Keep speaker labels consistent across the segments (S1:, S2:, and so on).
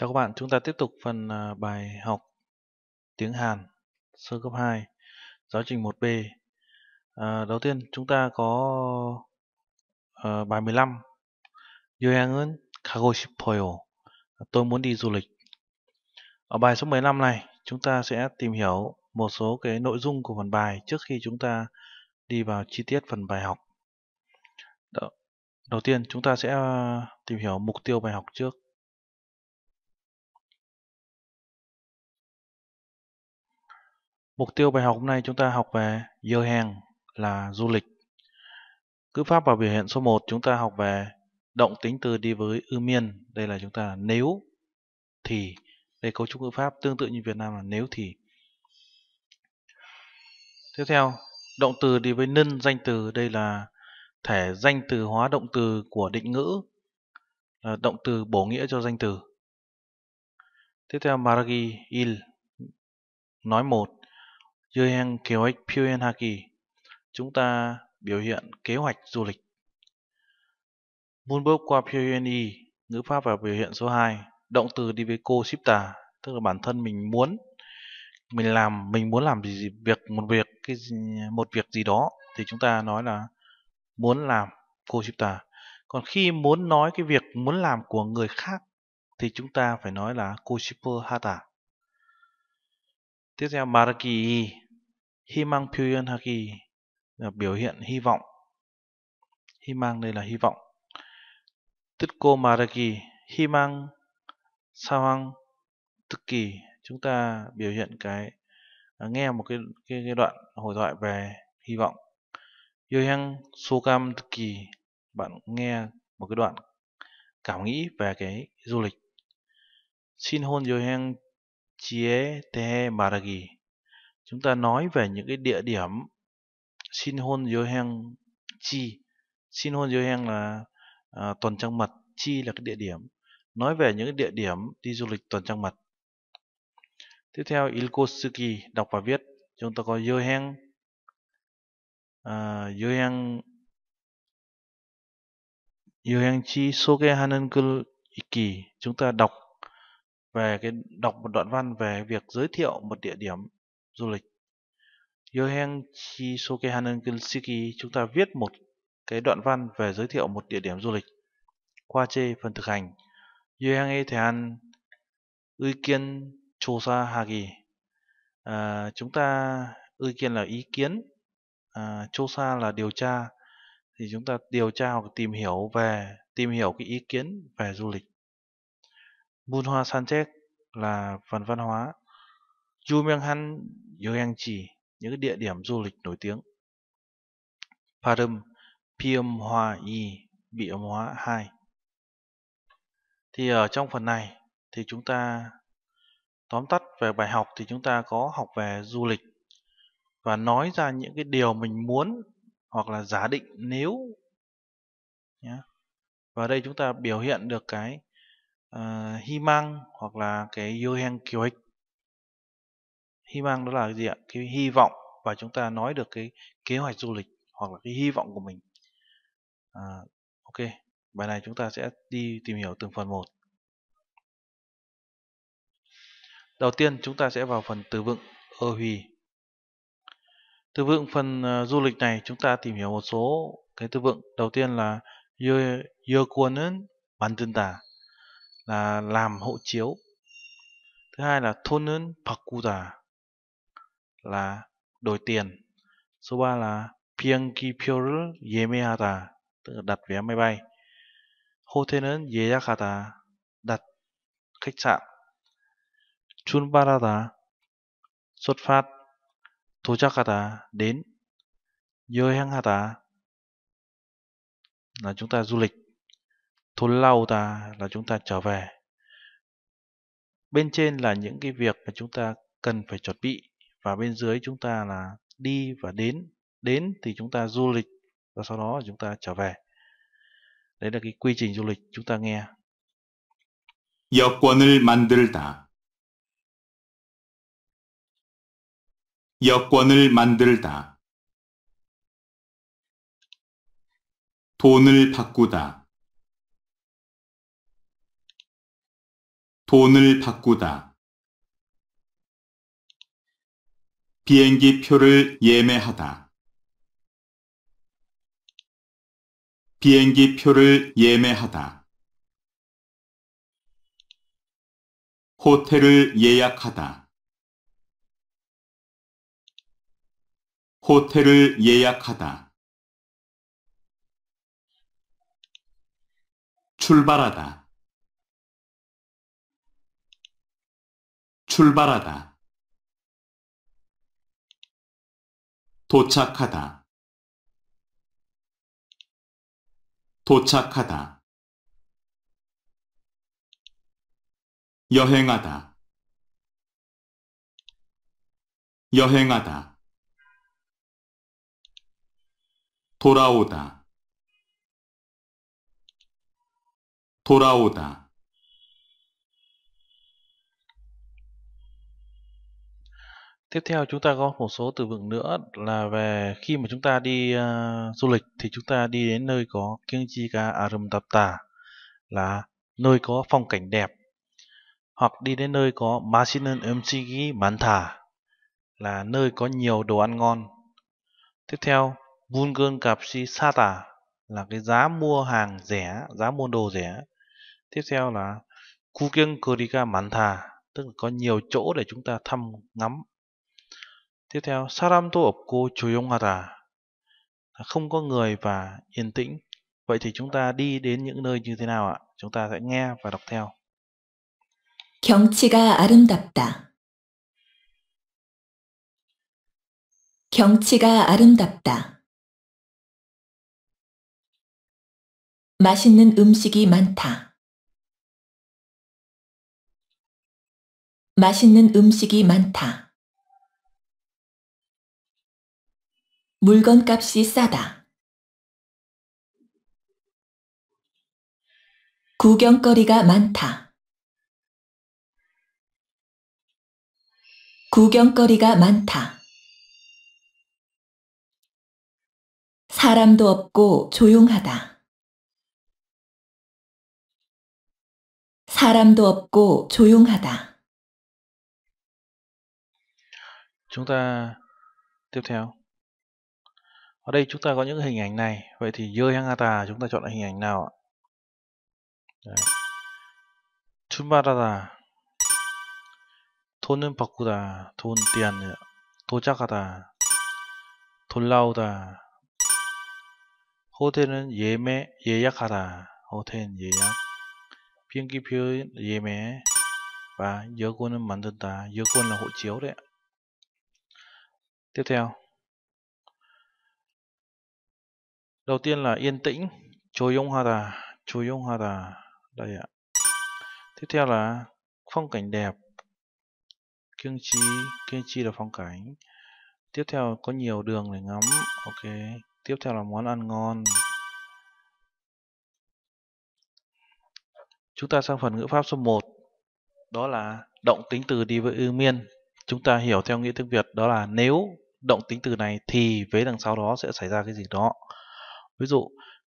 S1: Chào các bạn, chúng ta tiếp tục phần à, bài học tiếng Hàn sơ cấp 2 giáo trình 1B. À, đầu tiên chúng ta có à, bài 15. 여행은 가고 싶어요. À, tôi muốn đi du lịch. Ở bài số 15 này, chúng ta sẽ tìm hiểu một số cái nội dung của phần bài trước khi chúng ta đi vào chi tiết phần bài học. Đầu tiên chúng ta sẽ à, tìm hiểu mục tiêu bài học trước. Mục tiêu bài học hôm nay chúng ta học về dơ hàng là du lịch. Ngữ pháp và biểu hiện số 1 chúng ta học về động tính từ đi với ư miên. Đây là chúng ta là nếu thì. Đây cấu trúc ngữ pháp tương tự như Việt Nam là nếu thì. Tiếp theo, động từ đi với nân danh từ. Đây là thể danh từ hóa động từ của định ngữ. Là động từ bổ nghĩa cho danh từ. Tiếp theo, maragi il nói một dưới hàng kế hoạch Pyonhaki, chúng ta biểu hiện kế hoạch du lịch. Vun bước qua Pyonhaki, ngữ pháp và biểu hiện số 2, động từ đi với cô ship shipta, tức là bản thân mình muốn mình làm mình muốn làm gì, việc một việc cái gì, một việc gì đó thì chúng ta nói là muốn làm cô ship shipta. Còn khi muốn nói cái việc muốn làm của người khác thì chúng ta phải nói là cô shipper hata. Tiếp theo maraki Hi mang Pyuyan Haki là biểu hiện hy vọng. Hi mang đây là hy vọng. Tutko Maraki, hi mang Sawang Tuki. Chúng ta biểu hiện cái à, nghe một cái, cái, cái đoạn hồi thoại về hy vọng. Yohyang Sokam Tuki, bạn nghe một cái đoạn cảm nghĩ về cái du lịch. Xin hôn Yohyang Chie Tehe Maragi chúng ta nói về những cái địa điểm Shinhon Yoheng Chi Shinhon Yoheng là à, tuần trăng mật Chi là cái địa điểm nói về những địa điểm đi du lịch tuần trăng mật tiếp theo Ilkosuki đọc và viết chúng ta có Yoheng à, Yoheng Yoheng Chi Sogehanen Iki chúng ta đọc về cái đọc một đoạn văn về việc giới thiệu một địa điểm du lịch Yoheng Chi Sokehanen Kinsiki chúng ta viết một cái đoạn văn về giới thiệu một địa điểm du lịch. Qua chê phần thực hành Yoheng Thean Ưu Chosa Hagi à, Chúng ta ưu kiên là ý kiến à, Chosa là điều tra thì chúng ta điều tra hoặc tìm hiểu về tìm hiểu cái ý kiến về du lịch. Bun hoa Sanchez là phần văn hóa Yumeonghan, Yeongji, những địa điểm du lịch nổi tiếng. Phát âm pi Yi bị âm hóa 2. Thì ở trong phần này thì chúng ta tóm tắt về bài học thì chúng ta có học về du lịch và nói ra những cái điều mình muốn hoặc là giả định nếu nhé. Và đây chúng ta biểu hiện được cái uh, ờ, hy mang hoặc là cái yêu heng kế hoạch hy vọng đó là gì ạ cái hy vọng và chúng ta nói được cái kế hoạch du lịch hoặc là cái hy vọng của mình à, ok bài này chúng ta sẽ đi tìm hiểu từng phần một đầu tiên chúng ta sẽ vào phần từ vựng ơ huy từ vựng phần ờ, du lịch này chúng ta tìm hiểu một số cái từ vựng đầu tiên là 여권은 만든다 là làm hộ chiếu thứ hai là thôn 은 바꾸다 là đổi tiền. Số 3 là 비행기표를 yemehata tức là đặt vé máy bay. 호텔은 예약하다, đặt khách sạn. 출발하다, xuất phát. 도착하다, đến. Yohengata là chúng ta du lịch. ta là chúng ta trở về. Bên trên là những cái việc mà chúng ta cần phải chuẩn bị và bên dưới chúng ta là đi và đến đến thì chúng ta du lịch và sau đó chúng ta trở về đấy là cái quy trình du lịch chúng ta nghe
S2: 여권을 만들다 여권을 만들다 돈을 바꾸다 돈을 바꾸다 비행기 표를 예매하다. 비행기 표를 예매하다. 호텔을 예약하다. 호텔을 예약하다. 출발하다. 출발하다. 도착하다 도착하다 여행하다 여행하다 돌아오다 돌아오다
S1: Tiếp theo chúng ta có một số từ vựng nữa là về khi mà chúng ta đi uh, du lịch thì chúng ta đi đến nơi có kiêng chi ca arum tapta là nơi có phong cảnh đẹp hoặc đi đến nơi có masinen umchigi manta là nơi có nhiều đồ ăn ngon. Tiếp theo, Bungun Kapsi Sata là cái giá mua hàng rẻ, giá mua đồ rẻ. Tiếp theo là Kukieng Kurika Manta tức là có nhiều chỗ để chúng ta thăm ngắm Tiếp theo, 사람도 없고 조용하다. Không có người và yên tĩnh. Vậy thì chúng ta đi đến những nơi như thế nào ạ? Chúng ta sẽ nghe và đọc theo.
S3: 경치가 아름답다.
S2: 경치가 아름답다. 맛있는 음식이 많다. 맛있는 음식이 많다. 물건값이 싸다. 구경거리가 많다. 구경거리가 많다. 사람도 없고 조용하다. 사람도 없고 조용하다.
S1: Chúng Ở đây chúng ta có những hình ảnh này. Vậy thì Yoyangata chúng ta chọn hình ảnh nào ạ? thôn 출발하다 돈은 바꾸다 돈 띠안 도착하다 돌아오다 호텔은 예매 예약하다 호텔은 예약 비행기표 예매 và 여권은 만든다 là hộ chiếu đấy tiếp theo Đầu tiên là yên tĩnh, tà, 조용하다, tà, Đây ạ. Tiếp theo là phong cảnh đẹp, kiêng chi, kiêng chi là phong cảnh. Tiếp theo có nhiều đường để ngắm, ok. Tiếp theo là món ăn ngon. Chúng ta sang phần ngữ pháp số 1. Đó là động tính từ đi với ư miên. Chúng ta hiểu theo nghĩa tiếng Việt đó là nếu động tính từ này thì với đằng sau đó sẽ xảy ra cái gì đó. Ví dụ,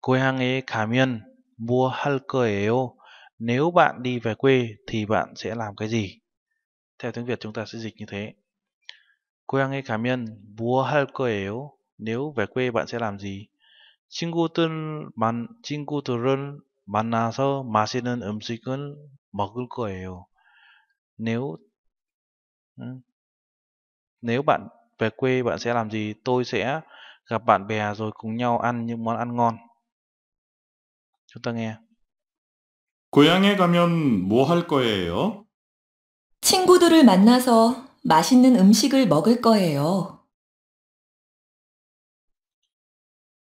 S1: 고향에 가면 mua hal 거예요. Nếu bạn đi về quê thì bạn sẽ làm cái gì? Theo tiếng Việt chúng ta sẽ dịch như thế. 고향에 가면 mua hal 거예요. Nếu về quê bạn sẽ làm gì? 친구들 만 친구들을 만나서 맛있는 음식을 먹을 거예요. Nếu ừ. nếu bạn về quê bạn sẽ làm gì? Tôi sẽ gặp bạn bè rồi cùng nhau ăn những món ăn ngon. Chúng ta nghe.
S4: 고향에 가면 뭐할 거예요?
S3: 친구들을 만나서 맛있는 음식을 먹을
S2: 거예요.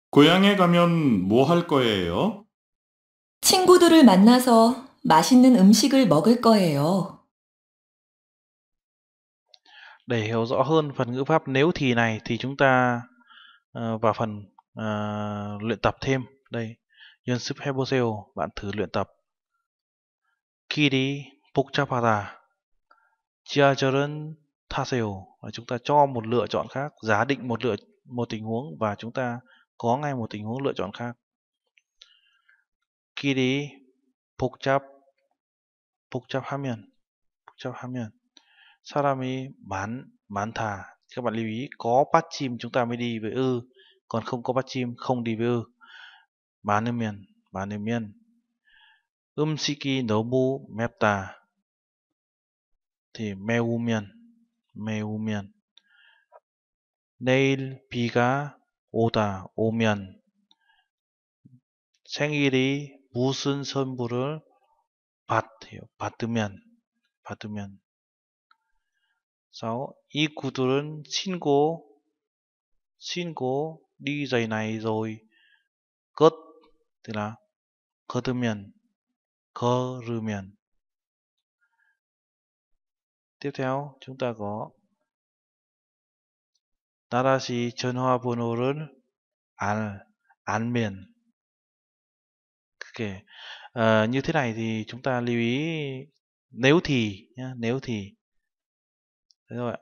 S2: 고향에
S1: 가면 뭐할 거예요?
S3: 친구들을 만나서 맛있는 음식을 먹을 거예요.
S1: Để hiểu rõ hơn phần ngữ pháp nếu thì này thì chúng ta Ờ, và phần ờ, luyện tập thêm đây 연습 해보세요 bạn thử luyện tập khi đi 길이 복잡하다 지하철은 타세요 và chúng ta cho một lựa chọn khác giả định một lựa một tình huống và chúng ta có ngay một tình huống lựa chọn khác khi đi Hamien, 복잡 복잡하면 복잡하면 사람이 많 많다 các bạn lưu ý có patch chim chúng ta mới đi với ư còn không có patch chim không đi với ư 많으면 많으면 음식이 너무 맵다 thì 매우면 매우면 내일 비가 오다 오면 생일이 무슨 선물을 받 받으면 받으면 6. 이 구두는 신고 신고 đi giày này rồi cất tức là 걸으면 걸으면 tiếp theo chúng ta có 따라시 전화번호를 안, 안면 그게 uh, như thế này thì chúng ta lưu ý nếu thì nhá, nếu thì đấy rồi ạ.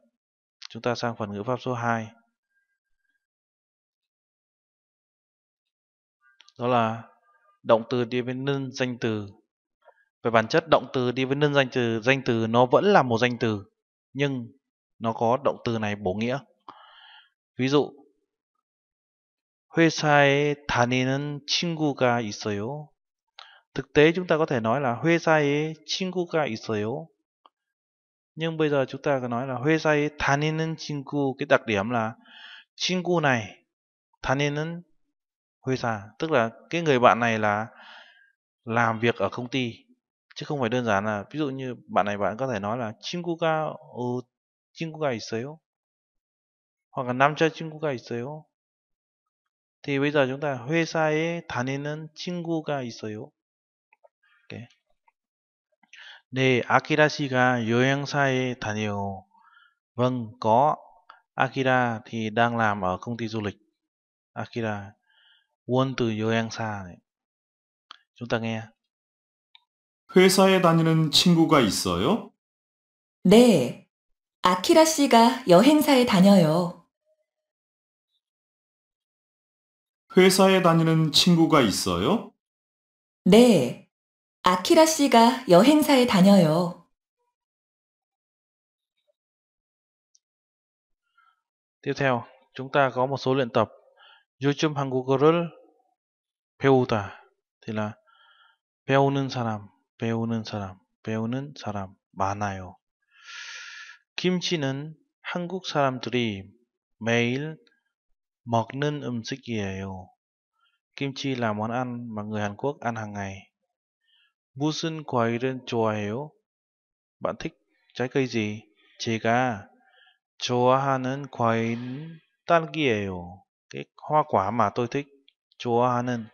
S1: Chúng ta sang phần ngữ pháp số 2. Đó là động từ đi với nhân danh từ. Về bản chất động từ đi với nhân danh từ, danh từ nó vẫn là một danh từ nhưng nó có động từ này bổ nghĩa. Ví dụ 회사에 다니는 친구가 있어요. thực tế chúng ta có thể nói là 회사에 친구가 있어요 nhưng bây giờ chúng ta có nói là 회사의 다니는 친구 cái đặc điểm là 친구 này 다니는 회사 tức là cái người bạn này là làm việc ở công ty chứ không phải đơn giản là ví dụ như bạn này bạn có thể nói là 친구가 어, 친구가 있어요 hoặc là 남자 친구가 있어요 thì bây giờ chúng ta 회사에 다니는 친구가 있어요 okay. 네, 아키라 씨가 여행사에 다녀요. Vâng, có. Akira thì đang làm ở công ty du lịch. Akira. Won từ 여행사. này. Chúng ta nghe. 회사에 다니는 친구가 있어요?
S3: 네. 아키라 씨가 여행사에
S2: 다녀요. 회사에 다니는 친구가 있어요? 네. 아키라 씨가 여행사에 다녀요.
S1: tiếp theo chúng ta có một số luyện tập 요즘 한국어를 배우다 thì là 배우는 사람 배우는 사람 배우는 사람 많아요 김치는 한국 사람들이 매일 먹는 음식이에요 김치 là món ăn mà người Hàn Quốc ăn hàng ngày 무슨 과일은 좋아해요? Bạn thích trái cây gì? 제가 좋아하는 과일은 딸기예요. Cái hoa quả mà tôi thích. 좋아하는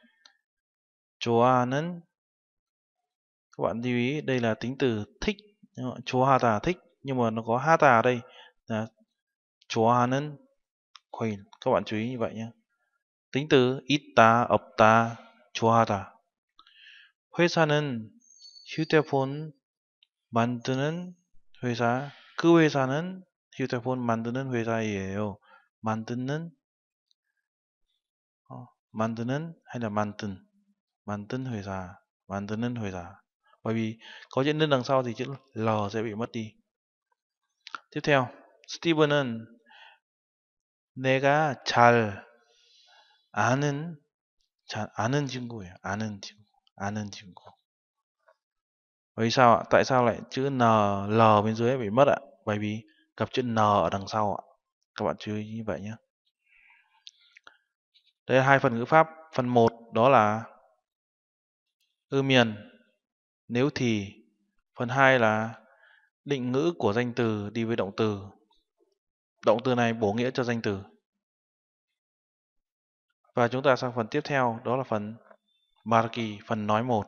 S1: 좋아하는 các bạn lưu ý đây là tính từ thích 좋아하다 thích nhưng mà nó có 하다 ở đây là 좋아하는 과일 các bạn chú ý như vậy nhé tính từ 있다 없다 좋아하다 회사는 휴대폰 만드는 회사, 그 회사는 휴대폰 만드는 회사예요. 만드는 어, 만드는 h a 만든 만든 회사, 만드는 회사. Bởi vì có diễn đơn đằng sau thì chữ L sẽ bị mất đi. Tiếp theo, Steven은 내가 잘 아는 잘 아는 친구예요. 아는 친구. an chính của Vì sao ạ? Tại sao lại chữ N, L bên dưới bị mất ạ? Bởi vì gặp chữ N ở đằng sau ạ. Các bạn chú ý như vậy nhé. Đây là hai phần ngữ pháp. Phần 1 đó là ư miền, nếu thì. Phần 2 là định ngữ của danh từ đi với động từ. Động từ này bổ nghĩa cho danh từ. Và chúng ta sang phần tiếp theo đó là phần Baraki phần nói 1.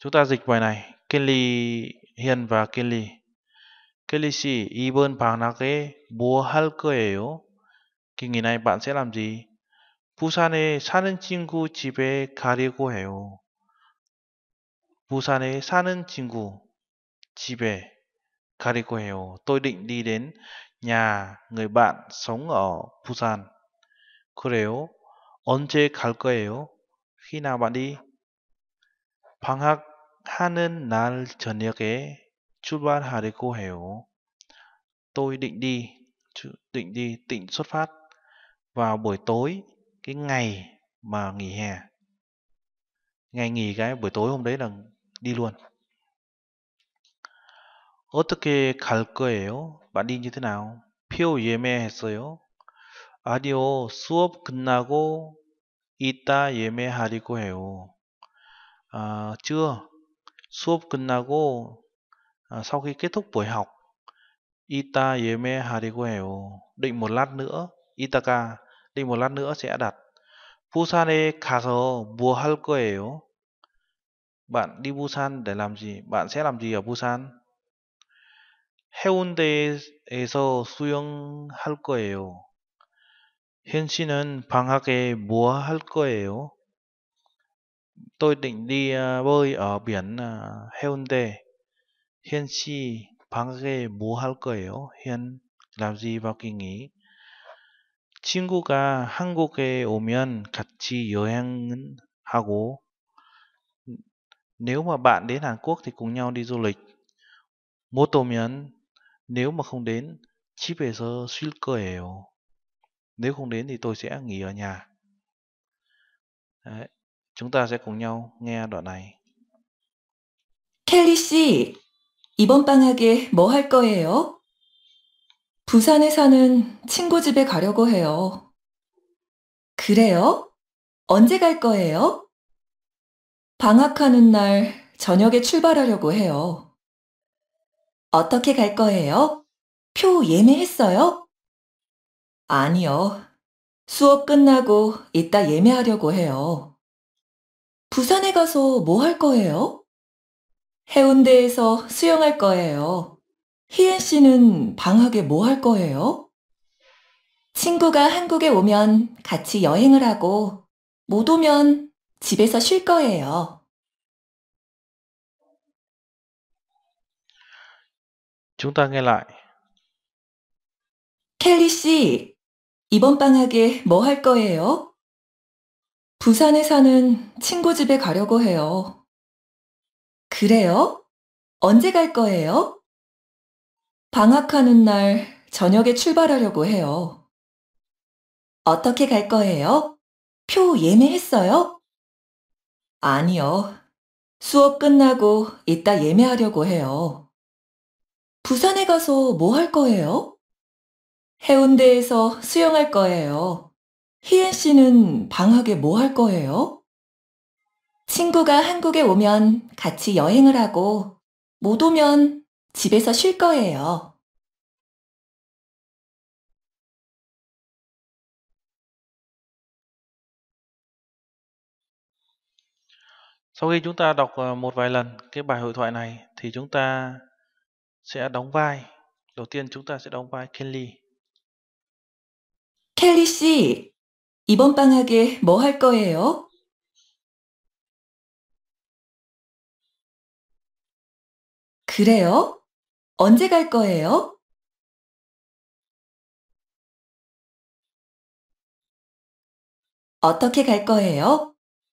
S1: Chúng ta dịch bài này. Kelly Hiền và Kelly. Kelly 씨, 이번 방학에 뭐 할 거예요? kỳ này bạn sẽ làm gì? 부산에 사는 친구 집에 가려고 해요. 부산에 사는 친구 집에 가려고 해요. Tôi định đi đến nhà người bạn sống ở Busan. 그래요? 언제 갈 거예요? Khi nào bạn đi? 방학하는 날 저녁에 출발하려고 해요. Tôi định đi, định đi, định xuất phát vào buổi tối cái ngày mà nghỉ hè. Ngày nghỉ cái buổi tối hôm đấy là đi luôn. 어떻게 갈 거예요? Bạn đi như thế nào? 표 예매했어요. 아니요, 수업 끝나고 이따 예매하려고 해요. 아, trưa 수업 끝나고 sau khi kết thúc buổi học Ita Yeme Harigueo định một lát nữa Itaka định một lát nữa sẽ đặt 부산에 가서 뭐 거예요? Bạn đi Busan để làm gì? Bạn sẽ làm gì ở Busan? 해운대에서 수영할 거예요. Hiên 씨는 방학에 뭐할 거예요? Tôi định đi ờ, bơi ở biển Hiện ờ, Haeundae. Hiên 씨 방학에 뭐 cơ 거예요? hiện làm gì vào kỳ nghỉ? 친구가 한국에 chi 같이 여행은 hago. nếu mà bạn đến Hàn Quốc thì cùng nhau đi du lịch. 못 오면 nếu mà không đến về giờ suy cơ 거예요. nếu không đến thì tôi sẽ nghỉ ở nhà Đấy, chúng ta sẽ cùng nhau nghe đoạn này
S3: 켈리 씨, 이번 방학에 뭐 할 거예요? 부산에 사는 친구 집에 가려고 해요. 그래요? 언제 갈 거예요? 방학하는 날 저녁에 출발하려고 해요. 어떻게 갈 거예요? 표 예매했어요? 아니요. 수업 끝나고 이따 예매하려고 해요. 부산에 가서 뭐 할 거예요? 해운대에서 수영할 거예요. 희은 씨는 방학에 뭐 할 거예요? 친구가 한국에 오면 같이 여행을 하고 못 오면 집에서 쉴 거예요.
S1: c h ú n
S2: 켈리
S3: 씨, 이번 방학에 뭐 할 거예요? 부산에 사는 친구 집에 가려고 해요. 그래요? 언제 갈 거예요? 방학하는 날 저녁에 출발하려고 해요. 어떻게 갈 거예요? 표 예매했어요? 아니요. 수업 끝나고 이따 예매하려고 해요. 부산에 가서 뭐 할 거예요? 해운대에서 수영할 거예요. 희은 씨는 방학에 뭐 할 거예요? 친구가 한국에 오면 같이 여행을 하고
S2: 못 오면 집에서 쉴 거예요.
S1: Sau khi chúng ta đọc một vài lần cái bài hội thoại này thì chúng ta sẽ đóng vai. Đầu tiên chúng ta sẽ đóng vai Kelly.
S2: 켈리 씨, 이번 방학에 뭐 할 거예요? 그래요? 언제 갈 거예요? 어떻게 갈 거예요?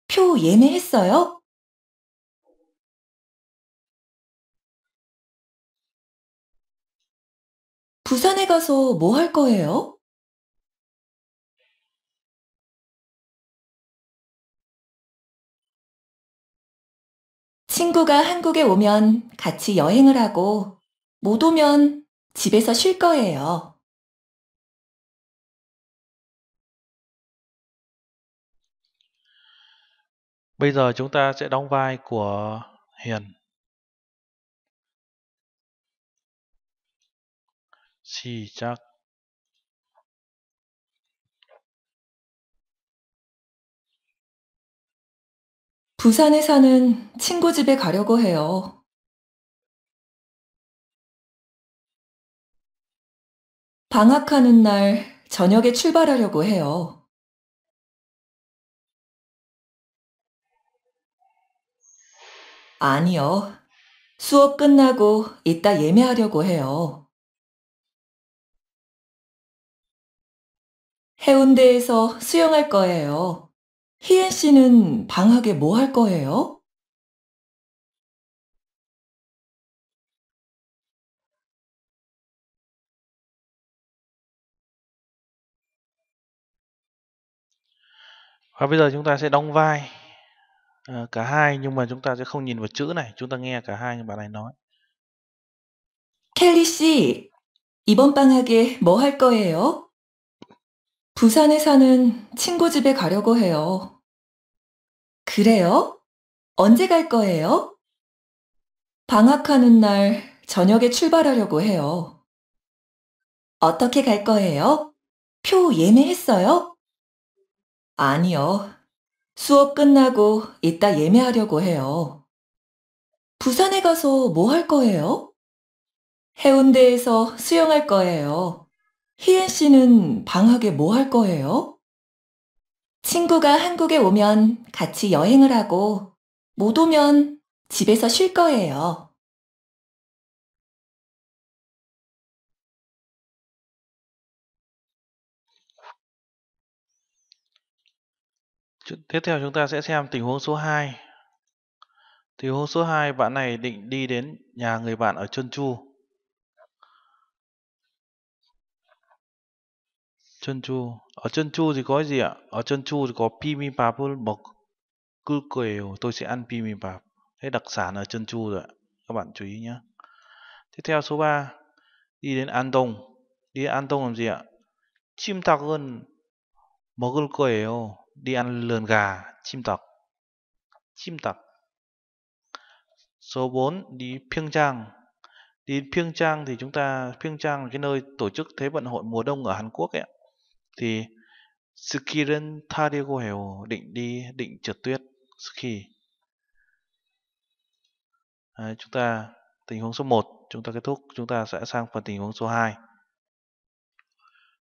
S2: 표 예매했어요? 부산에 가서 뭐 할 거예요? 친구가 한국에 오면 같이 여행을 하고 못 오면 집에서 쉴 거예요. Bây giờ chúng ta sẽ đóng vai của Hiền. xì c h 시작. 부산에 사는 친구 집에 가려고 해요. 방학하는 날 저녁에 출발하려고 해요. 아니요. 수업 끝나고 이따 예매하려고 해요. 해운대에서 수영할 거예요. 희애 씨는 방학에 뭐 할 거예요?
S1: Và bây giờ chúng ta sẽ đóng vai à, cả hai nhưng mà chúng ta sẽ không nhìn vào chữ này, chúng ta nghe cả hai bạn này nói. 켈리 씨, 이번 방학에 뭐
S3: 할 거예요? 부산에 사는 친구 집에 가려고 해요. 그래요? 언제 갈 거예요? 방학하는 날 저녁에 출발하려고 해요. 어떻게 갈 거예요? 표 예매했어요? 아니요. 수업 끝나고 이따 예매하려고 해요. 부산에 가서 뭐 할 거예요? 해운대에서 수영할 거예요. 희은 씨는 방학에 뭐 할 거예요? 친구가 한국에 오면 같이 여행을 하고 못 오면 집에서 쉴 거예요.
S1: Tiếp theo chúng ta sẽ xem tình huống số 2. Tình huống số 2 bạn này định đi đến nhà người bạn ở Chân Chu. chân chua ở chân chua thì có gì ạ ở chân chua thì có bibimbap mộc cứ kiểu tôi sẽ ăn bibimbap thế đặc sản ở chân chua rồi ạ các bạn chú ý nhé tiếp theo số 3 đi đến an tông đi an tông làm gì ạ chim tặc hơn 먹을 거예요. đi ăn lườn gà, chim tặc. Chim tặc. Số 4 đi Phiêng Trang. Đi Phiêng Trang thì chúng ta Phiêng Trang là cái nơi tổ chức Thế vận hội mùa đông ở Hàn Quốc ấy thì Ski Skiren Tadego hiểu định đi định trượt tuyết ski. Đấy, chúng ta tình huống số 1 chúng ta kết thúc, chúng ta sẽ sang phần tình huống số 2.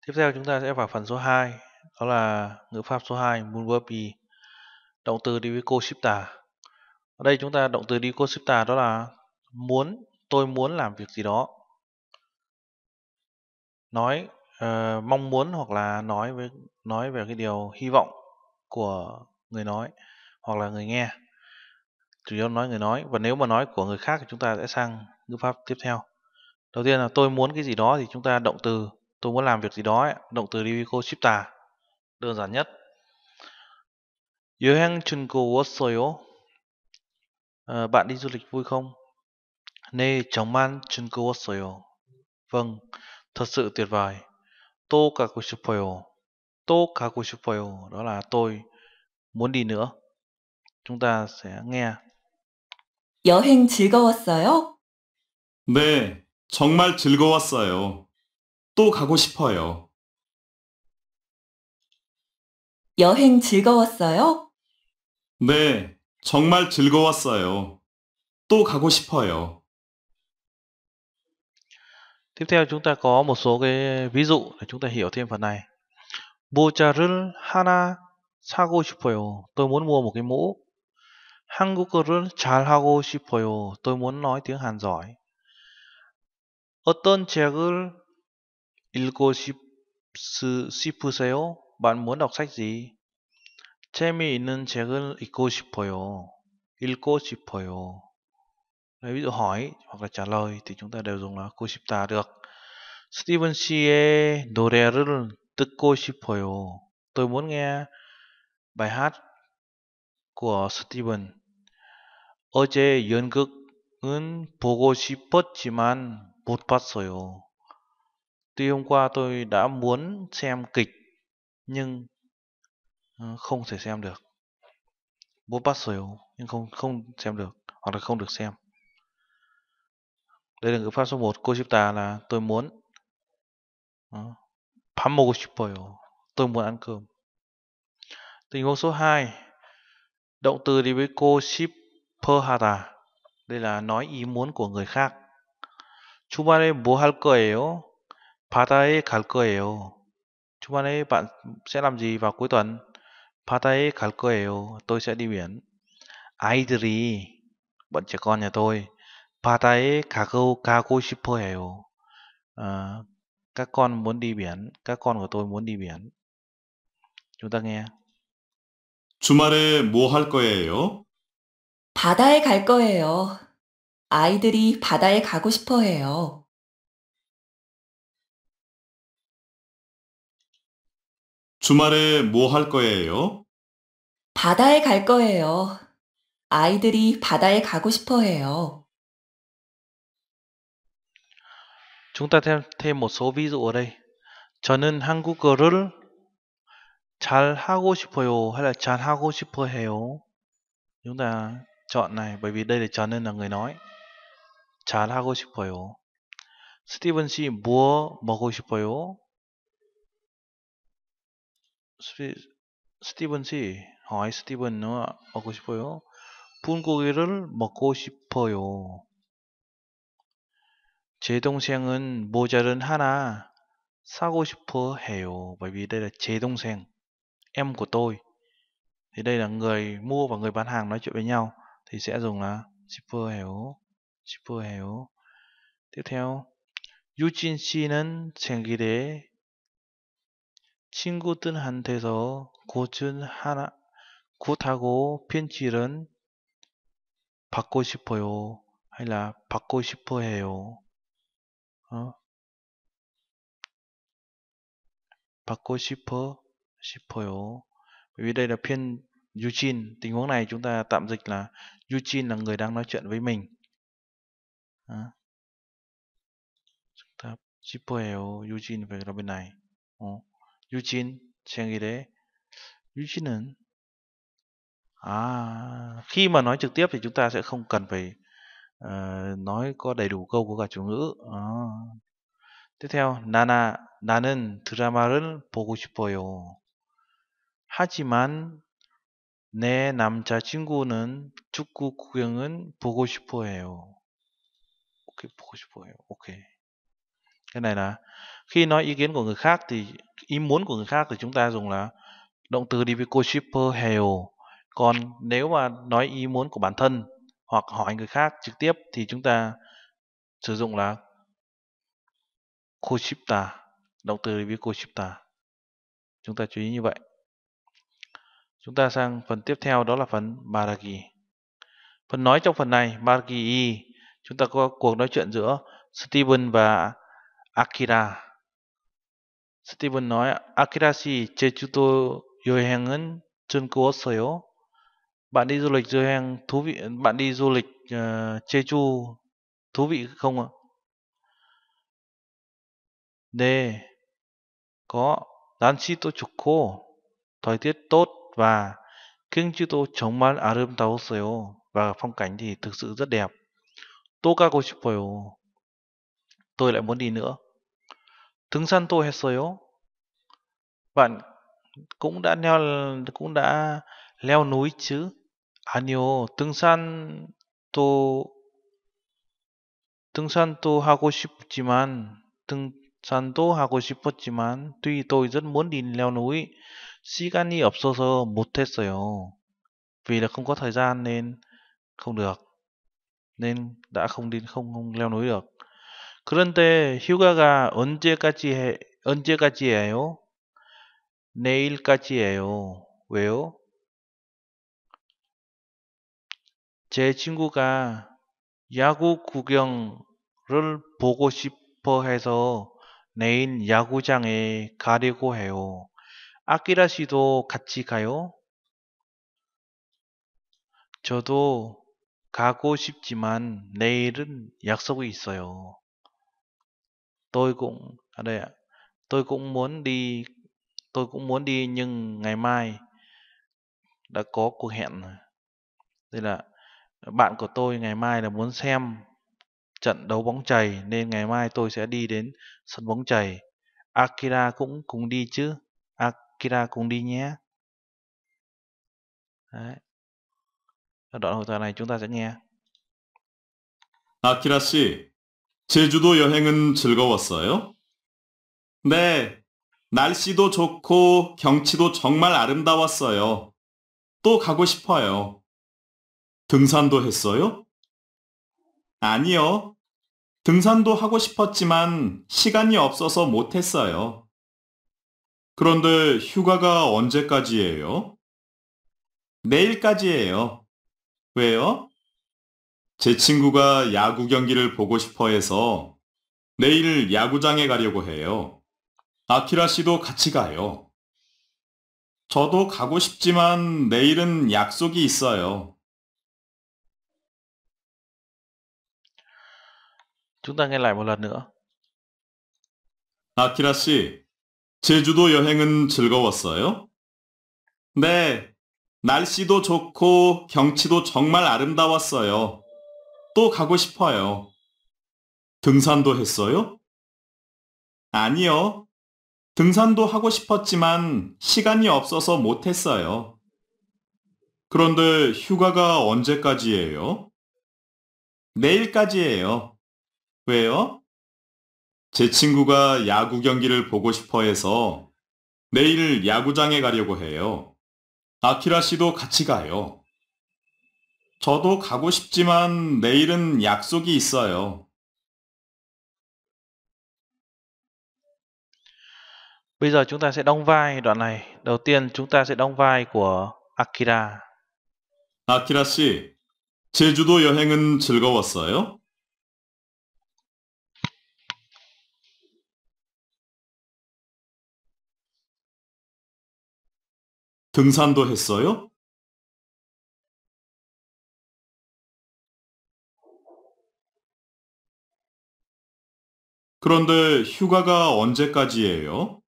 S1: Tiếp theo chúng ta sẽ vào phần số 2, đó là ngữ pháp số 2 moonverb e. Động từ đi với cô shifter. Ở đây chúng ta động từ đi cô shifter đó là muốn, tôi muốn làm việc gì đó. Nói ờ, mong muốn hoặc là nói với nói về cái điều hy vọng của người nói hoặc là người nghe chủ yếu nói người nói và nếu mà nói của người khác thì chúng ta sẽ sang ngữ pháp tiếp theo đầu tiên là tôi muốn cái gì đó thì chúng ta động từ tôi muốn làm việc gì đó ấy, động từ divico shipta đơn giản nhất 여행 친구 왔어요 à, bạn đi du lịch vui không 네 정말 친구 vâng thật sự tuyệt vời t 가고 싶어요. t 가고 싶어요. Đó là tôi muốn đi nữa. Chúng ta sẽ nghe.
S3: 여행 즐거웠어요?
S1: 네, 정말 즐거웠어요. 또 가고 싶어요.
S3: 여행 즐거웠어요?
S1: 네, 정말 즐거웠어요. 또 가고 싶어요. Tiếp theo chúng ta có một số cái ví dụ để chúng ta hiểu thêm phần này. 모자를 하나 사고 싶어요. Tôi muốn mua một cái mũ. 한국어를 잘하고 싶어요. Tôi muốn nói tiếng Hàn giỏi. 어떤 책을 읽고 싶으세요? Bạn muốn đọc sách gì? 재미있는 책을 읽고 싶어요. 읽고 싶어요. Đấy, ví dụ hỏi hoặc là trả lời thì chúng ta đều dùng là 고싶다 được. Steven Cie 노래를 듣고 싶어요. Tôi muốn nghe bài hát của Steven. 어제 연극은 보고 싶었지만 못 봤어요. Tuy hôm qua tôi đã muốn xem kịch nhưng ờ, không thể xem được. 못 봤어요. Nhưng không không xem được hoặc là không được xem đây là ngữ pháp số 1 ta là tôi muốn đó. 밥 먹고 싶어요 tôi muốn ăn cơm tình huống số 2 động từ đi với cô 싶어하다 đây là nói ý muốn của người khác 주말에 뭐할 거예요? 바다에 갈 거예요. 주말에 bạn sẽ làm gì vào cuối tuần? 바다에 갈 yếu. Tôi sẽ đi biển. 아이들이 bọn trẻ con nhà tôi 바다에 가고, 가고 싶어 해요. À, các con muốn đi biển, c 주말에 뭐 할 거예요?
S3: 바다에 갈 거예요. 아이들이
S2: 바다에 가고 싶어 해요.
S4: 주말에 뭐 할 거예요?
S3: 바다에 갈 거예요. 아이들이 바다에 가고 싶어 해요.
S1: Chúng ta thêm thêm một số ví dụ ở đây. 저는 한국어를 잘 하고 싶어요. Hay là 잘 하고 싶어 해요. Chúng ta chọn này bởi vì đây là 저는 là người nói. 잘 하고 싶어요. 스티븐 씨 무엇 먹고 싶어요? 스티븐 씨 hỏi Steven nữa 먹고 싶어요. 분고기를 먹고 싶어요. 제 동생은 모자를 하나 사고 싶어 해요. Bởi vì đây là chế đông sen, em của tôi. Thì đây là người mua và người bán hàng nói chuyện với nhau. Thì sẽ dùng là 싶어 해요. 싶어 해요. Tiếp theo, 유진 씨는 생일에 친구들한테서 굿은 하나, 굿하고 편지를 받고 싶어요. hay là 받고 싶어 해요. 어? 받고 싶어 싶어요. Bởi vì đây là phiên Eugene, tình huống này chúng ta tạm dịch là Eugene là người đang nói chuyện với mình. À. Chúng ta 싶어요. Eugene phải là bên này. 어. Eugene 생일에 Eugene는 À, khi mà nói trực tiếp thì chúng ta sẽ không cần phải uh, nói có đầy đủ câu của cả chủ ngữ à. tiếp theo 나나 나는 드라마를 보고 싶어요 하지만 내 남자친구는 축구 구경은 보고 싶어해요 오케이 보고 싶어요. 오케이 cái này là khi nói ý kiến của người khác thì ý muốn của người khác thì chúng ta dùng là động từ đi với cô shipper heo còn nếu mà nói ý muốn của bản thân hoặc hỏi người khác trực tiếp thì chúng ta sử dụng là Koshipta, động từ với Koshipta. Chúng ta chú ý như vậy. Chúng ta sang phần tiếp theo đó là phần Baragi. Phần nói trong phần này, Baragi, chúng ta có cuộc nói chuyện giữa Steven và Akira. Steven nói, Akira si 제주도 여행은 즐거웠어요. Bạn đi du lịch du Joeng thú vị bạn đi du lịch uh, Jeju thú vị không ạ? D. Có đan 날씨도 khô thời tiết tốt và kinh ả rơm 정말 아름다웠어요. Và phong cảnh thì thực sự rất đẹp. 또 가고 싶어요. Tôi lại muốn đi nữa. săn tôi hết 했어요. Bạn cũng đã leo cũng đã leo núi chứ? 아니요. 등산도 등산도 하고 싶지만 등산도 하고 싶었지만 뒤도 이제 muốn đi leo núi 시간이 없어서 못했어요. Vì là không có thời gian nên không được. Nên đã không đi không, không leo núi được. 그런데 휴가가 언제까지 해, 언제까지예요? 내일까지예요. 왜요? 제 친구가 야구 구경을 보고 싶어 해서 내일 야구장에 가려고 해요. 아키라 씨도 같이 가요? 저도 가고 싶지만 내일은 약속이 있어요. Tôi cũng ở đây ạ. Tôi cũng muốn đi tôi cũng muốn đi nhưng ngày mai đã có cuộc hẹn rồi. Đây là bạn của tôi ngày mai là muốn xem trận đấu bóng chày nên ngày mai tôi sẽ đi đến sân bóng chày. Akira cũng cùng đi chứ? Akira cùng đi nhé. Đấy. đoạn hội thoại này chúng ta sẽ nghe.
S2: 아키라 씨,
S4: 제주도 여행은 즐거웠어요? 네, 날씨도 좋고 경치도 정말 아름다웠어요. 또 가고 싶어요. 등산도 했어요? 아니요. 등산도 하고 싶었지만 시간이 없어서 못했어요. 그런데 휴가가 언제까지예요? 내일까지예요. 왜요? 제 친구가 야구 경기를 보고 싶어 해서 내일 야구장에 가려고 해요. 아키라 씨도 같이 가요. 저도 가고 싶지만 내일은 약속이
S1: 있어요. Chúng ta nghe lại một lần nữa.
S4: 아키라 씨, 제주도 여행은 즐거웠어요? 네, 날씨도 좋고 경치도 정말 아름다웠어요. 또 가고 싶어요. 등산도 했어요? 아니요. 등산도 하고 싶었지만 시간이 없어서 못했어요. 그런데 휴가가 언제까지예요? 내일까지예요. 왜요? 제 친구가 야구 경기를 보고 싶어 해서 내일 야구장에 가려고 해요. 아키라 씨도 같이 가요. 저도 가고 싶지만 내일은 약속이 있어요.
S1: Bây giờ chúng ta sẽ đóng vai đoạn này. Đầu tiên chúng ta sẽ đóng vai của Akira.
S4: Akira 씨, 제주도 여행은 즐거웠어요?
S2: 등산도 했어요? 그런데 휴가가 언제까지예요?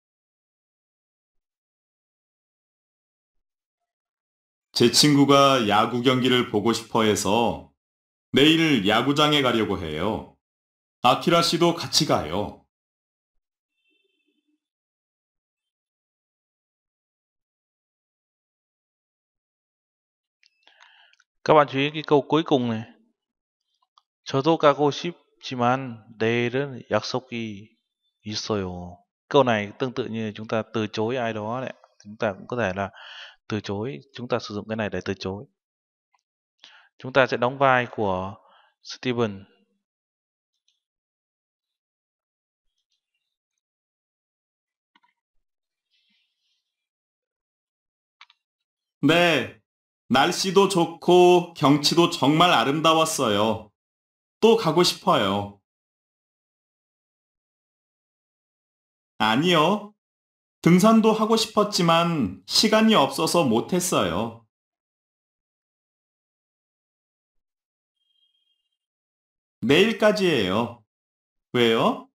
S2: 제 친구가
S4: 야구 경기를 보고 싶어 해서 내일 야구장에 가려고 해요. 아키라 씨도 같이 가요.
S1: Các bạn chú ý cái câu cuối cùng này. "Tôi 저도 가고 싶지만 내일은 약속이 있어요. Câu này tương tự như chúng ta từ chối ai đó đấy. Chúng ta cũng có thể là từ chối, chúng ta sử dụng cái này để từ chối. Chúng ta sẽ đóng vai của Steven.
S4: 네, 날씨도 좋고 경치도 정말 아름다웠어요. 또 가고 싶어요.
S2: 아니요. 등산도 하고 싶었지만 시간이 없어서 못했어요. 내일까지예요. 왜요?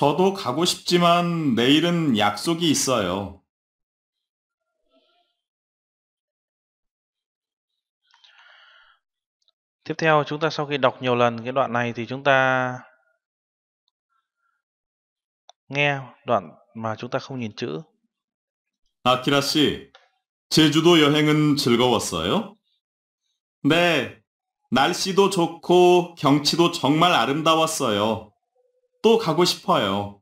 S2: 저도 가고 싶지만 내일은 약속이 있어요.
S1: Tiếp theo chúng ta sau khi đọc nhiều lần cái đoạn này thì chúng ta nghe đoạn mà chúng ta không nhìn chữ.
S4: 아키라 씨, 제주도 여행은 즐거웠어요? 네, 날씨도 좋고 경치도 정말 아름다웠어요. 또 가고 싶어요.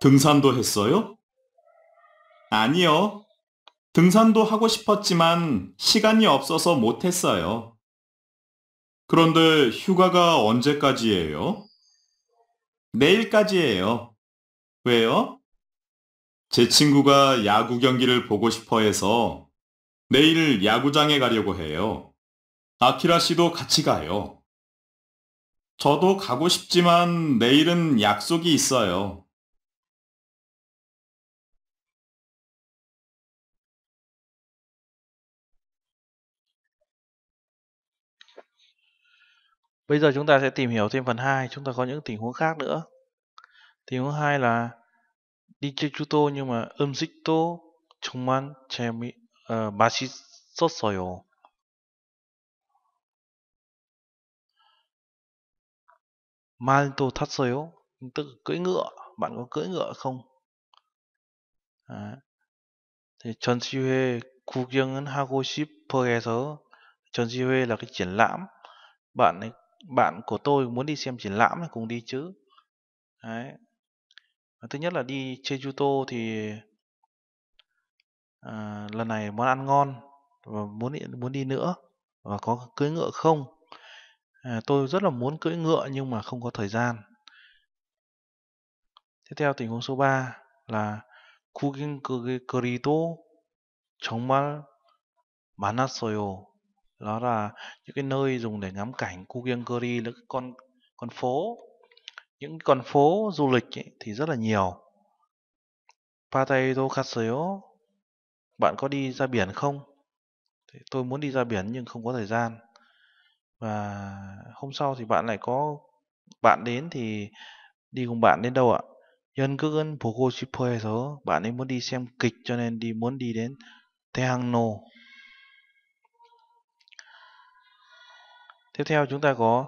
S4: 등산도 했어요? 아니요. 등산도 하고 싶었지만 시간이 없어서 못했어요. 그런데 휴가가 언제까지예요? 내일까지예요. 왜요? 제 친구가 야구 경기를 보고 싶어 해서 내일 야구장에 가려고 해요. 아키라 씨도 같이 가요. 저도 가고
S2: 싶지만 내일은 약속이 있어요.
S1: Bây giờ chúng ta sẽ tìm hiểu thêm phần 2, chúng ta có những tình huống khác nữa. Tình huống 2 là đi chơi chú tô nhưng mà dịch tô, mang 정말 재미 어, 맛있었어요. 말도 탔어요 tức cưỡi ngựa bạn có cưỡi ngựa không Đấy. thì 전시회 구경은 하고 싶어해서 전시회 là cái triển lãm bạn ấy, bạn của tôi muốn đi xem triển lãm này cùng đi chứ Đấy. Và thứ nhất là đi Jejuto thì à, lần này món ăn ngon và muốn muốn đi nữa và có cưỡi ngựa không à, tôi rất là muốn cưỡi ngựa nhưng mà không có thời gian tiếp theo tình huống số 3 là 구긴 거리도 정말 많았어요. Đó là những cái nơi dùng để ngắm cảnh 구경 거리 là con con phố. Những con phố du lịch ấy, thì rất là nhiều. Patayo 갔어요. Bạn có đi ra biển không? tôi muốn đi ra biển nhưng không có thời gian và hôm sau thì bạn lại có bạn đến thì đi cùng bạn đến đâu ạ? nhân 연극은 보고 싶어 해서 bạn ấy muốn đi xem kịch cho nên đi muốn đi đến Tehangno. Tiếp theo chúng ta có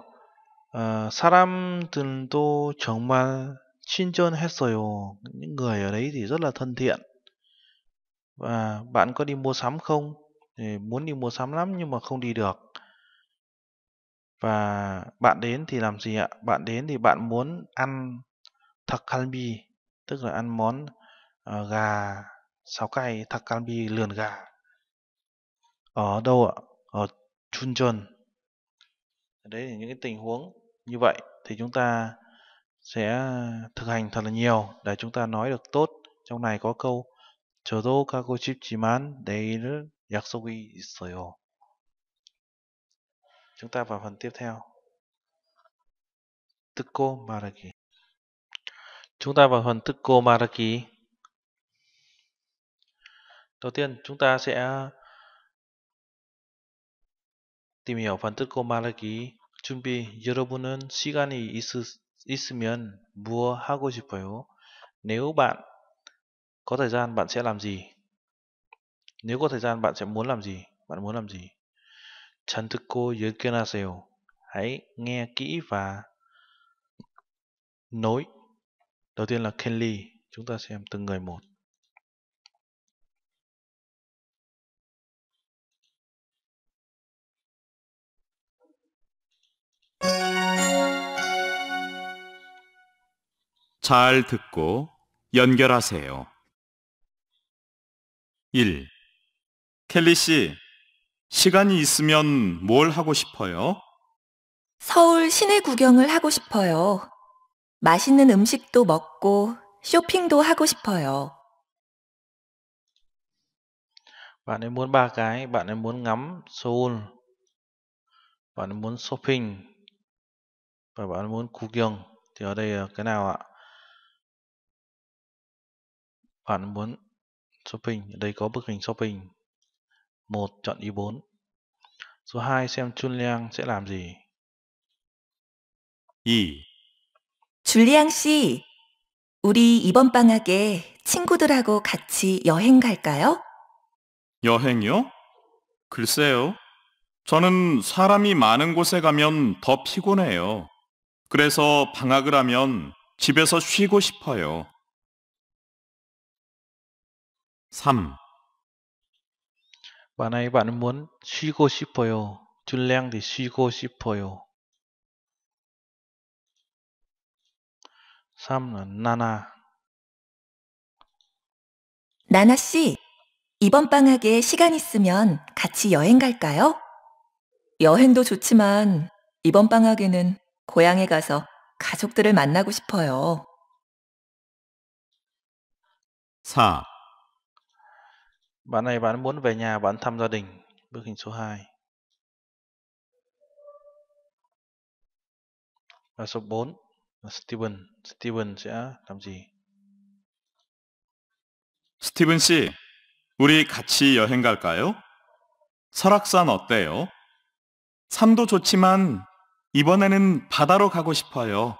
S1: uh, 사람들도 정말 친절했어요. Những người ở đấy thì rất là thân thiện. Và bạn có đi mua sắm không? Thì muốn đi mua sắm lắm nhưng mà không đi được và bạn đến thì làm gì ạ bạn đến thì bạn muốn ăn thak kalbi tức là ăn món uh, gà sáu cay thak kalbi lườn gà ở đâu ạ ở Chuncheon đấy là những cái tình huống như vậy thì chúng ta sẽ thực hành thật là nhiều để chúng ta nói được tốt trong này có câu 저도 가고 싶지만 내일은 약속이 있어요. Chúng ta vào phần tiếp theo. Tukko Maraki. Chúng ta vào phần Tukko Maraki. Đầu tiên chúng ta sẽ tìm hiểu phần Tukko Maraki. 준비 여러분은 시간이 있, 있으면 무엇 하고 싶어요? Nếu bạn có thời gian bạn sẽ làm gì? Nếu có thời gian bạn sẽ muốn làm gì? Bạn muốn làm gì? chân thức cô dưới kia 잔뜩 고열견하세요. Hãy nghe kỹ và nối. Đầu tiên là Kenly, chúng ta xem từng người một.
S4: 잘 듣고 연결하세요. 1. Kelly, 씨, 시간이 있으면 뭘 하고 싶어요?
S3: 서울 시내 구경을 하고 싶어요. 맛있는 음식도 먹고 쇼핑도 하고 싶어요.
S1: Bạn ấy muốn ba cái, bạn ấy muốn ngắm Seoul, bạn ấy muốn shopping và bạn ấy muốn 구경. Thì ở đây là cái nào ạ? Bạn muốn shopping, ở đây có bức hình shopping. 1 chọn ý 4 số 2 xem c u l i a n sẽ làm gì 2 줄리앙 씨, 우리 이번 방학에 친구들하고
S3: 같이 여행 갈까요?
S4: 여행이요? 글쎄요. 저는 사람이 많은 곳에 가면 더 피곤해요. 그래서
S1: 방학을 하면 집에서 쉬고 싶어요. 3. 바나이바문 쉬고 싶어요. 줄량디 쉬고 싶어요. 3는 나나.
S3: 나나 씨, 이번 방학에 시간 있으면 같이 여행 갈까요? 여행도 좋지만 이번 방학에는 고향에 가서 가족들을 만나고 싶어요.
S1: 4. Bạn này bạn muốn về nhà bạn thăm gia đình. Bức hình số 2. Và số 4 là Steven. Steven sẽ làm gì?
S4: steven 씨, 우리 같이 여행 갈까요? 설악산 어때요? 산도 좋지만 이번에는 바다로 가고 싶어요.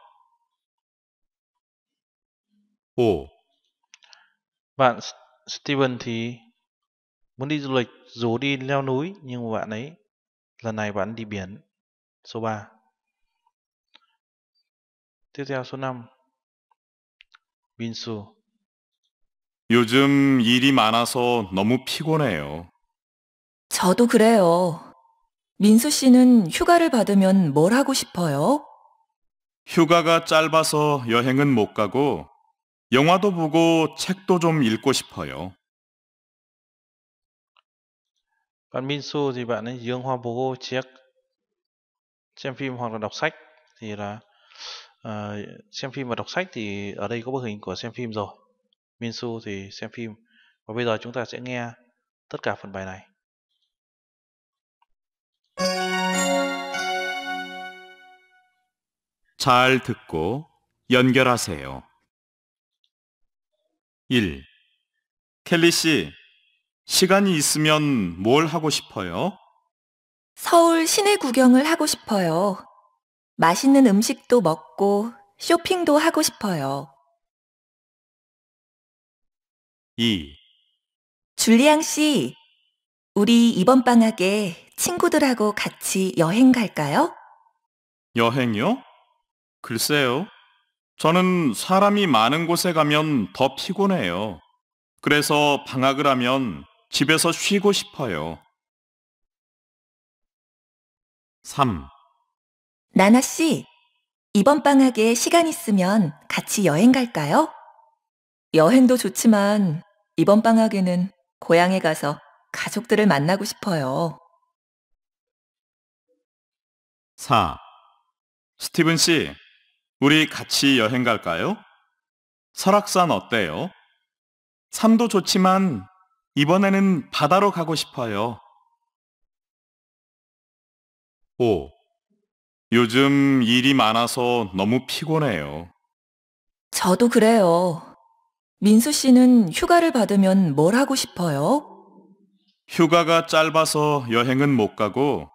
S1: 5. bạn Steven thì muốn đi du lịch dù đi leo núi nhưng bạn ấy lần này bạn đi biển số 3 tiếp theo số 5 민수 요즘
S4: 일이 많아서 너무 피곤해요.
S1: 저도 그래요.
S3: 민수 씨는 휴가를 받으면 뭘 하고 싶어요?
S4: 휴가가 짧아서 여행은 못 가고 영화도 보고 책도 좀 읽고 싶어요.
S1: Bạn Minsu thì bạn ấy dương hoa bố chiếc xem phim hoặc là đọc sách thì là uh, xem phim và đọc sách thì ở đây có bức hình của xem phim rồi. Minsu thì xem phim. Và bây giờ chúng ta sẽ nghe tất cả phần bài này.
S4: 잘 듣고 연결하세요. 1. Kelly 씨, 시간이 있으면 뭘 하고 싶어요?
S3: 서울 시내 구경을 하고 싶어요. 맛있는 음식도 먹고 쇼핑도 하고 싶어요. 2. 줄리앙 씨, 우리 이번 방학에 친구들하고 같이 여행 갈까요?
S4: 여행요? 글쎄요. 저는 사람이 많은 곳에 가면 더 피곤해요. 그래서 방학을 하면 집에서 쉬고 싶어요. 3.
S3: 나나 씨, 이번 방학에 시간 있으면 같이 여행 갈까요? 여행도 좋지만 이번 방학에는 고향에 가서 가족들을 만나고 싶어요.
S4: 4. 스티븐 씨, 우리 같이 여행 갈까요? 설악산 어때요? 산도 좋지만 이번에는 바다로 가고 싶어요. 5. 요즘 일이 많아서 너무 피곤해요.
S3: 저도 그래요. 민수 씨는 휴가를 받으면 뭘 하고 싶어요?
S4: 휴가가 짧아서 여행은 못 가고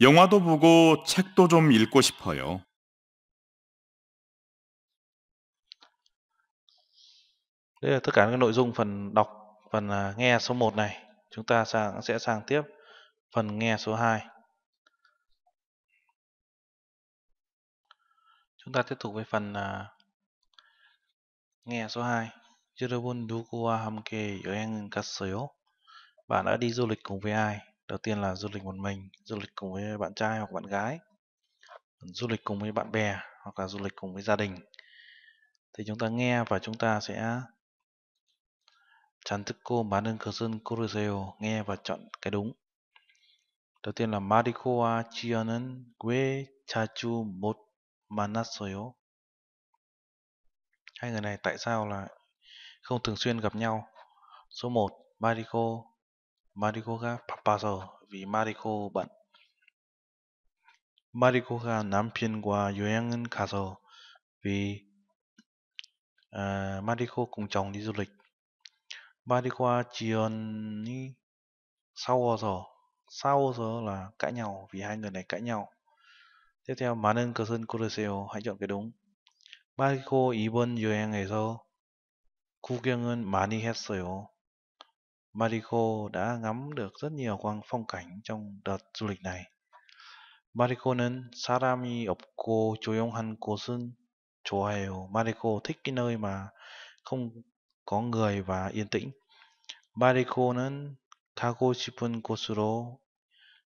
S1: 영화도 보고 책도 좀 읽고 싶어요. đ tất cả các nội dung phần đọc phần à, nghe số 1 này chúng ta sang, sẽ sang tiếp phần nghe số 2 chúng ta tiếp tục với phần à, nghe số 2 여러분 누구와 함께 Bạn đã đi du lịch cùng với ai? Đầu tiên là du lịch một mình, du lịch cùng với bạn trai hoặc bạn gái, du lịch cùng với bạn bè hoặc là du lịch cùng với gia đình. Thì chúng ta nghe và chúng ta sẽ thức 잔뜩고 많은 것은 고르세요. nghe và chọn cái đúng. đầu tiên là Mariko 마리코와 지연은 왜 자주 못 만났어요? Hai người này tại sao là không thường xuyên gặp nhau? Số 1, Mariko. Mariko ga 바빠서 vì Mariko bận. Mariko가 남편과 여행은 가서 vì uh, à, Mariko cùng chồng đi du lịch sau Gianni sau 싸워서 là cãi nhau vì hai người này cãi nhau tiếp theo mà nên cờ sơn Coliseo hãy chọn cái đúng Bariko 이번 여행에서 구경은 많이 했어요 Mariko đã ngắm được rất nhiều quang phong cảnh trong đợt du lịch này Mariko는 사람이 없고 조용한 곳은 좋아해요 Mariko thích cái nơi mà không có người và yên tĩnh 마리코는 가고 싶은 곳으로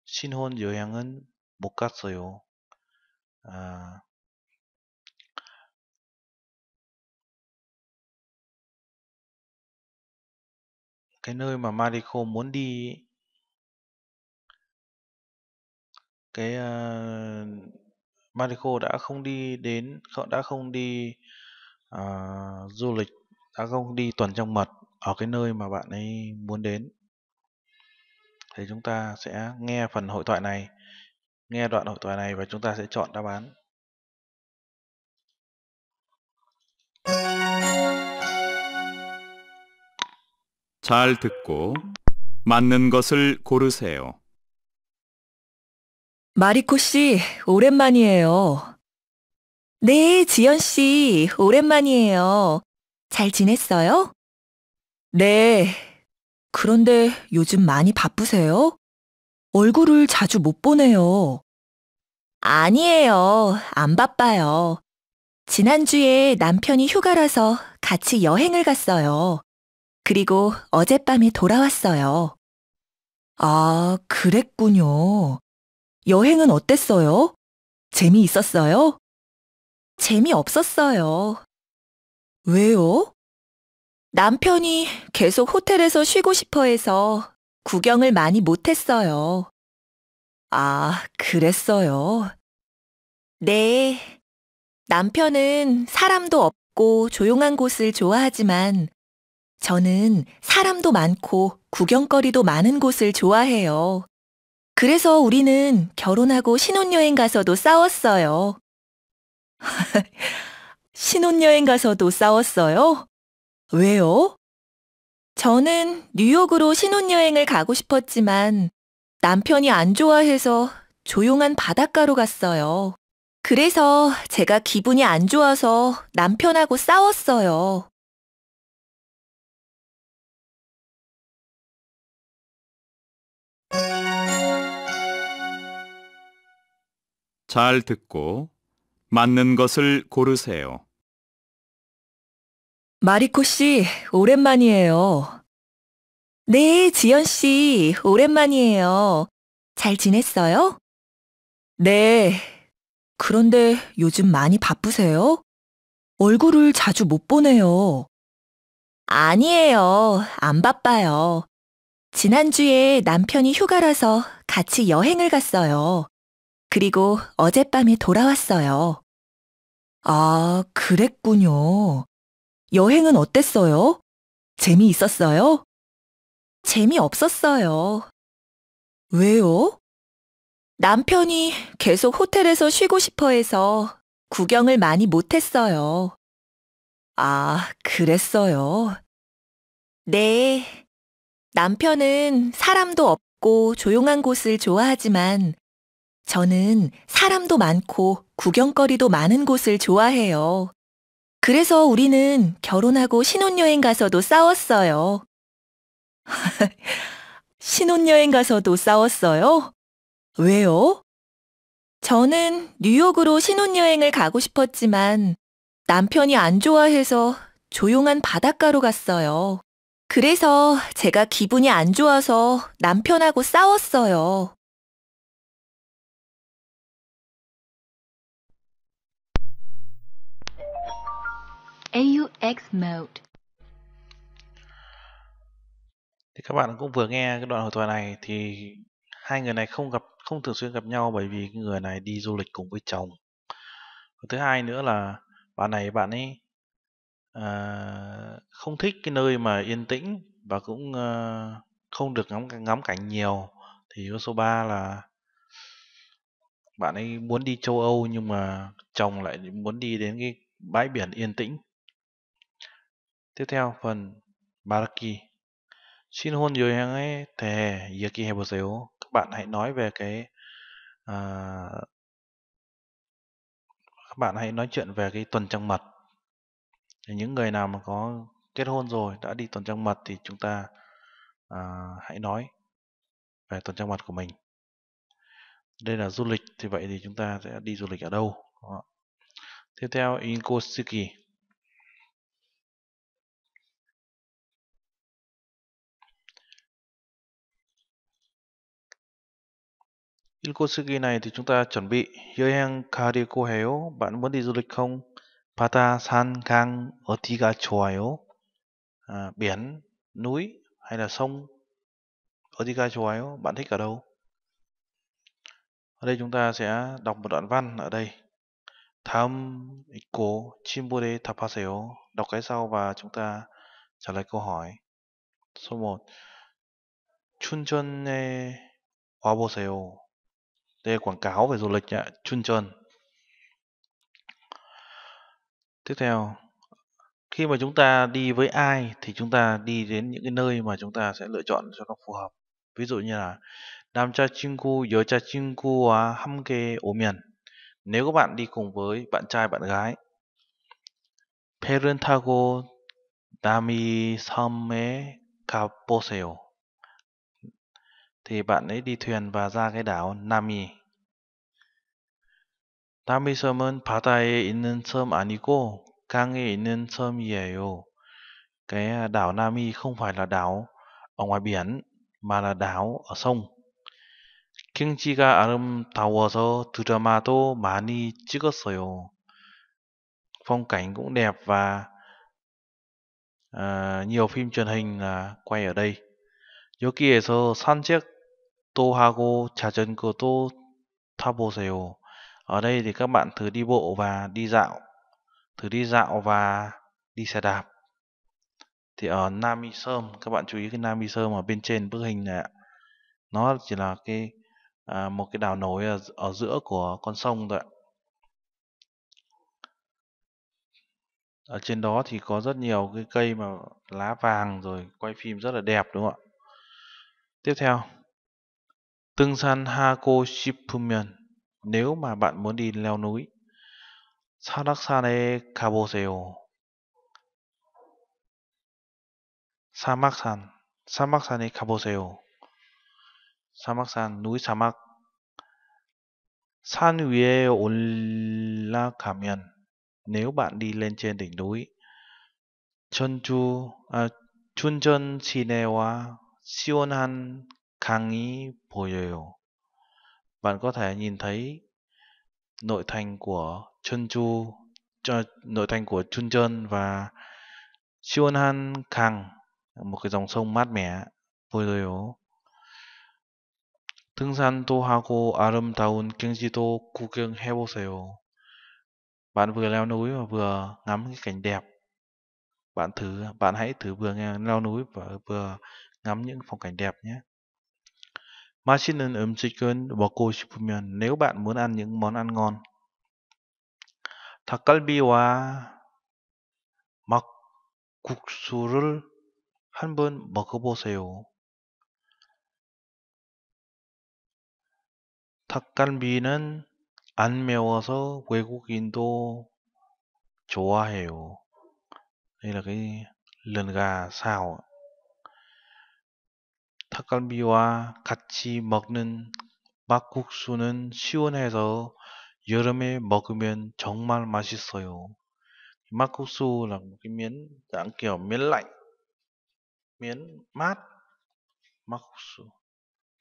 S1: 신혼 여행은 못 갔어요. 아, cái nơi mà Mariko muốn đi cái uh, Mariko đã không đi đến đã không đi uh, du lịch đã không đi tuần trong mật ở cái nơi mà bạn ấy muốn đến thì chúng ta sẽ nghe phần hội thoại này nghe đoạn hội thoại này và chúng ta sẽ chọn đáp án
S4: 잘 듣고 맞는 것을 고르세요.
S3: 마리코 씨, 오랜만이에요. 네, 지연 씨, 오랜만이에요. 잘 지냈어요? 네. 그런데 요즘 많이 바쁘세요? 얼굴을 자주 못 보네요. 아니에요. 안 바빠요. 지난주에 남편이 휴가라서 같이 여행을 갔어요. 그리고 어젯밤에 돌아왔어요. 아, 그랬군요. 여행은 어땠어요? 재미있었어요? 재미없었어요. 왜요? 남편이 계속 호텔에서 쉬고 싶어 해서 구경을 많이 못했어요. 아, 그랬어요. 네. 남편은 사람도 없고 조용한 곳을 좋아하지만 저는 사람도 많고 구경거리도 많은 곳을 좋아해요. 그래서 우리는 결혼하고 신혼여행 가서도 싸웠어요. 신혼여행 가서도 싸웠어요? 왜요? 저는 뉴욕으로 신혼여행을 가고 싶었지만 남편이 안 좋아해서 조용한 바닷가로 갔어요. 그래서 제가 기분이 안 좋아서 남편하고 싸웠어요.
S4: 잘 듣고 맞는 것을 고르세요.
S3: 마리코 씨, 오랜만이에요. 네, 지연 씨, 오랜만이에요. 잘 지냈어요? 네. 그런데 요즘 많이 바쁘세요? 얼굴을 자주 못 보네요. 아니에요. 안 바빠요. 지난주에 남편이 휴가라서 같이 여행을 갔어요. 그리고 어젯밤에 돌아왔어요. 아, 그랬군요. 여행은 어땠어요? 재미있었어요? 재미없었어요. 왜요? 남편이 계속 호텔에서 쉬고 싶어 해서 구경을 많이 못했어요. 아, 그랬어요. 네. 남편은 사람도 없고 조용한 곳을 좋아하지만 저는 사람도 많고 구경거리도 많은 곳을 좋아해요. 그래서 우리는 결혼하고 신혼여행 가서도 싸웠어요. 신혼여행 가서도 싸웠어요? 왜요? 저는 뉴욕으로 신혼여행을 가고 싶었지만 남편이 안 좋아해서 조용한 바닷가로 갔어요. 그래서 제가 기분이 안 좋아서 남편하고 싸웠어요.
S1: AUX mode. Thì các bạn cũng vừa nghe cái đoạn hội thoại này thì hai người này không gặp không thường xuyên gặp nhau bởi vì người này đi du lịch cùng với chồng. Và thứ hai nữa là bạn này bạn ấy à, không thích cái nơi mà yên tĩnh và cũng à, không được ngắm ngắm cảnh nhiều. Thì số 3 là bạn ấy muốn đi châu Âu nhưng mà chồng lại muốn đi đến cái bãi biển yên tĩnh tiếp theo phần Baraki xin hôn 요양의 대해 이야기해 보세요 các bạn hãy nói về cái uh, các bạn hãy nói chuyện về cái tuần trăng mật những người nào mà có kết hôn rồi đã đi tuần trăng mật thì chúng ta uh, hãy nói về tuần trăng mật của mình đây là du lịch thì vậy thì chúng ta sẽ đi du lịch ở đâu Đó. tiếp theo inkosuki Ilkosugi này thì chúng ta chuẩn bị 여행 가려고 해요. Bạn muốn đi du lịch không? Pata San 강 어디가 좋아요? À, biển, núi hay là sông 어디가 좋아요? Bạn thích ở đâu? Ở đây chúng ta sẽ đọc một đoạn văn ở đây. 다음 있고 친구에 Tapaseo, Đọc cái sau và chúng ta trả lời câu hỏi. Số 1. 춘천에 와보세요 đây là quảng cáo về du lịch nhá, Chuncheon. Tiếp theo, khi mà chúng ta đi với ai thì chúng ta đi đến những cái nơi mà chúng ta sẽ lựa chọn cho nó phù hợp. Ví dụ như là nam 남자 친구, hâm 친구와 함께 miền nếu các bạn đi cùng với bạn trai bạn gái 배를 타고 남이 섬에 가보세요 thì bạn ấy đi thuyền và ra cái đảo Nami. 남이섬은 바다에 있는 섬 아니고 강에 있는 섬이에요. Cái à, đảo Nami không phải là đảo ở ngoài biển mà là đảo ở sông. 경치가 아름다워서 드라마도 많이 찍었어요. Phong cảnh cũng đẹp và uh, nhiều phim truyền hình là quay ở đây. 여기에서 산책 tô hago trà chân của tô taboseyo ở đây thì các bạn thử đi bộ và đi dạo thử đi dạo và đi xe đạp thì ở Nami Sơm các bạn chú ý cái Nami Sơm ở bên trên bức hình này ạ nó chỉ là cái à, một cái đảo nổi ở, ở giữa của con sông thôi ạ ở trên đó thì có rất nhiều cái cây mà lá vàng rồi quay phim rất là đẹp đúng không ạ tiếp theo 등산하고 싶으면 nếu mà bạn muốn đi leo núi 산악산에 가보세요. 사막산 사막산에 가보세요. 사막산 núi 사막 산 위에 올라가면 nếu bạn đi lên trên đỉnh núi 전주 아, 춘전 시내와 시원한 강이 보여요. Bạn có thể nhìn thấy nội thành của Chunju, nội thành của Chuncheon và Siwonhan Kang, một cái dòng sông mát mẻ 보여요. 등산도 하고 아름다운 경지도 구경해 보세요. Bạn vừa leo núi và vừa ngắm cái cảnh đẹp. Bạn thử, bạn hãy thử vừa nghe leo núi và vừa ngắm những phong cảnh đẹp nhé. 맛있는 음식은 먹고 싶으면 nếu bạn muốn ăn những món ăn ngon 닭갈비와 막국수를 한번 먹어보세요. 닭갈비는 안 매워서 외국인도 좋아해요. Đây lần gà xào. 닭갈비와 같이 먹는 막국수는 시원해서 여름에 먹으면 정말 맛있어요. 막국수라고 miếng dạng kiểu miếng lạnh, miếng mát, 막국수.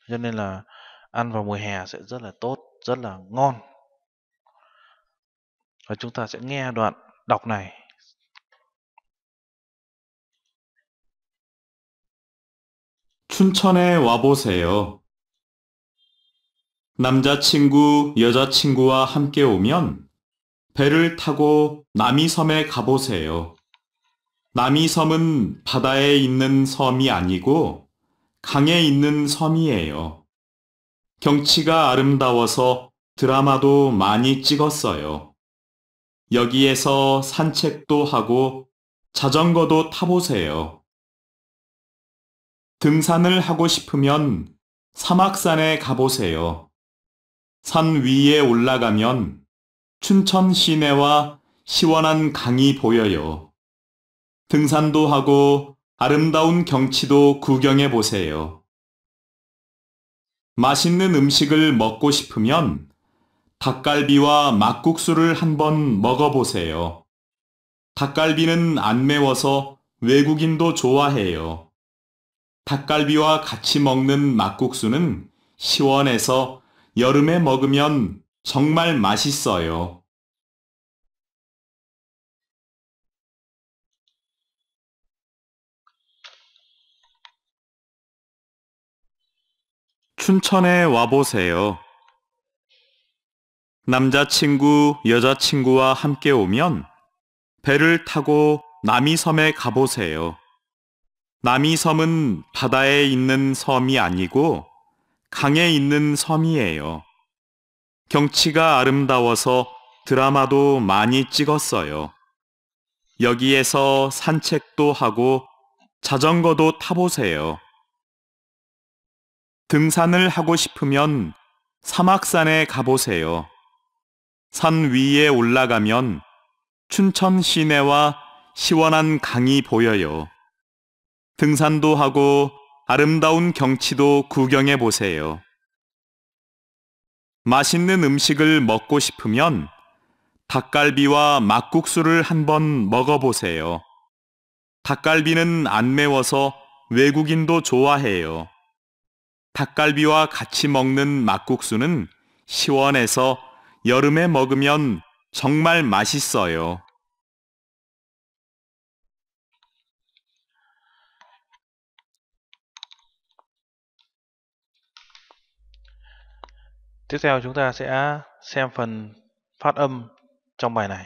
S1: Cho nên là ăn vào mùa hè sẽ rất là tốt, rất là ngon. Và chúng ta sẽ nghe đoạn
S2: đọc này.
S4: 춘천에 와보세요. 남자친구, 여자친구와 함께 오면 배를 타고 남이섬에 가보세요. 남이섬은 바다에 있는 섬이 아니고 강에 있는 섬이에요. 경치가 아름다워서 드라마도 많이 찍었어요. 여기에서 산책도 하고 자전거도 타보세요. 등산을 하고 싶으면 사막산에 가보세요. 산 위에 올라가면 춘천 시내와 시원한 강이 보여요. 등산도 하고 아름다운 경치도 구경해 보세요. 맛있는 음식을 먹고 싶으면 닭갈비와 막국수를 한번 먹어보세요. 닭갈비는 안 매워서 외국인도 좋아해요. 닭갈비와 같이 먹는 막국수는 시원해서 여름에 먹으면 정말 맛있어요. 춘천에 와보세요. 남자친구, 여자친구와 함께 오면 배를 타고 남이섬에 가보세요. 남이섬은 바다에 있는 섬이 아니고 강에 있는 섬이에요. 경치가 아름다워서 드라마도 많이 찍었어요. 여기에서 산책도 하고 자전거도 타보세요. 등산을 하고 싶으면 사막산에 가보세요. 산 위에 올라가면 춘천 시내와 시원한 강이 보여요. 등산도 하고 아름다운 경치도 구경해 보세요. 맛있는 음식을 먹고 싶으면 닭갈비와 막국수를 한번 먹어보세요. 닭갈비는 안 매워서 외국인도 좋아해요. 닭갈비와 같이 먹는 막국수는 시원해서 여름에 먹으면 정말 맛있어요.
S1: Tiếp theo chúng ta sẽ xem phần phát âm trong bài này.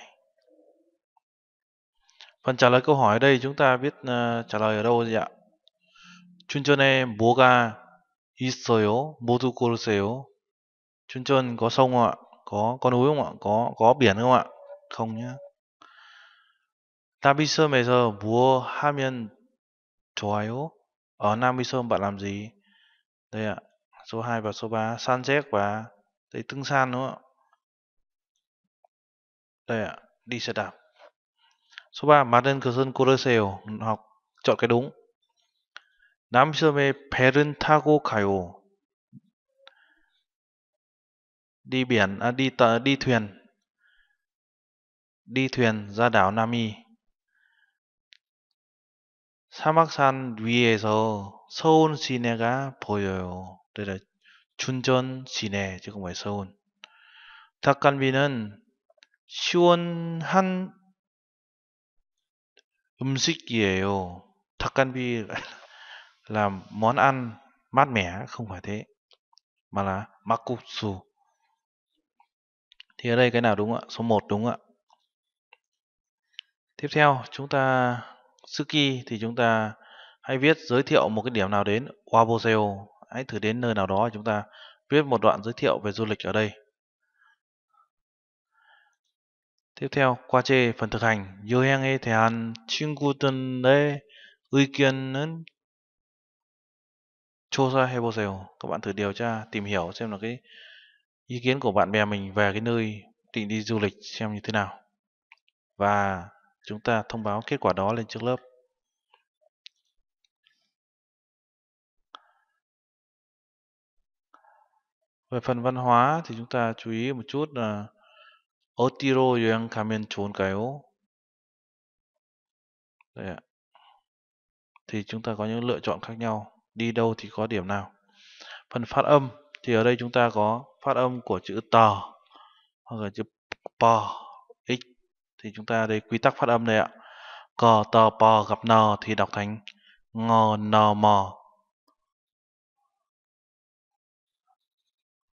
S1: Phần trả lời câu hỏi ở đây chúng ta biết uh, trả lời ở đâu gì ạ? 춘천에 뭐가 있어요? 모두 고르세요. 춘천 có sông không ạ? Có có núi không ạ? Có có biển không ạ? Không nhá. 남이섬에서 뭐 하면 좋아요? Ở Nam Bi Sơn bạn làm gì? Đây ạ, số 2 và số 3, san xét và thấy tương san đúng không ạ đây ạ đi xe đạp số 3 Martin Kersen Coroseo học chọn cái đúng 남 시험에 배는 타고 가요 đi biển à, đi tờ, đi thuyền đi thuyền ra đảo Nami 사막산 위에서 서울 시내가 보여요. đây là 춘전 시내 지금에서 온 닭갈비는 시원한 음식이에요. 닭갈비 là món ăn mát mẻ không phải thế mà là makutsu. Thì ở đây cái nào đúng ạ? Số 1 đúng ạ. Tiếp theo chúng ta Suki thì chúng ta hãy viết giới thiệu một cái điểm nào đến Waboseo hãy thử đến nơi nào đó chúng ta viết một đoạn giới thiệu về du lịch ở đây. Tiếp theo, qua chê phần thực hành 여행에 대한 친구들의 의견은 조사해 보세요. Các bạn thử điều tra, tìm hiểu xem là cái ý kiến của bạn bè mình về cái nơi định đi du lịch xem như thế nào. Và chúng ta thông báo kết quả đó lên trước lớp. về phần văn hóa thì chúng ta chú ý một chút là Otiro yang kamen trốn kéo Đây ạ. Thì chúng ta có những lựa chọn khác nhau. Đi đâu thì có điểm nào. Phần phát âm thì ở đây chúng ta có phát âm của chữ tờ hoặc là chữ P, x thì chúng ta đây quy tắc phát âm đây ạ. Cờ tờ po gặp n thì đọc thành ngò n M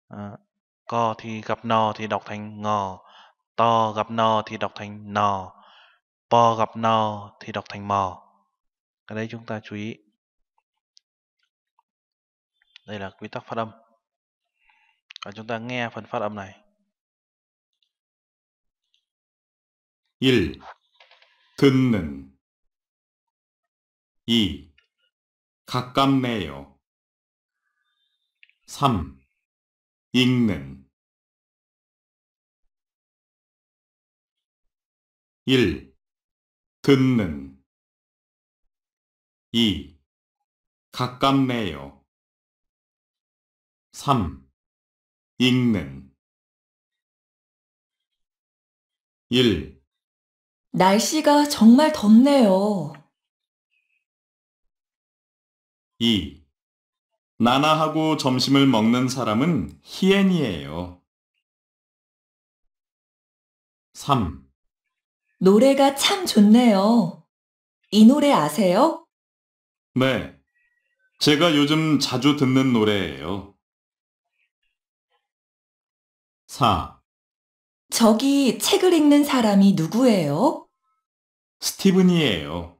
S1: à, thì gặp nò thì đọc thành ngò to gặp no thì đọc thành nò po gặp no thì đọc thành mò cái đấy chúng ta chú ý đây là quy tắc phát âm và chúng ta nghe phần phát âm này
S2: 일 듣는 이 가깝네요 3 읽는 1. 듣는 2. 가깝네요 3. 읽는 1.
S3: 날씨가 정말 덥네요.
S4: 2. 나나하고 점심을 먹는 사람은 희엔이에요
S2: 3. 노래가
S3: 참 좋네요. 이 노래 아세요?
S4: 네. 제가 요즘 자주 듣는 노래예요. 4.
S3: 저기 책을 읽는 사람이 누구예요?
S4: 스티븐이에요.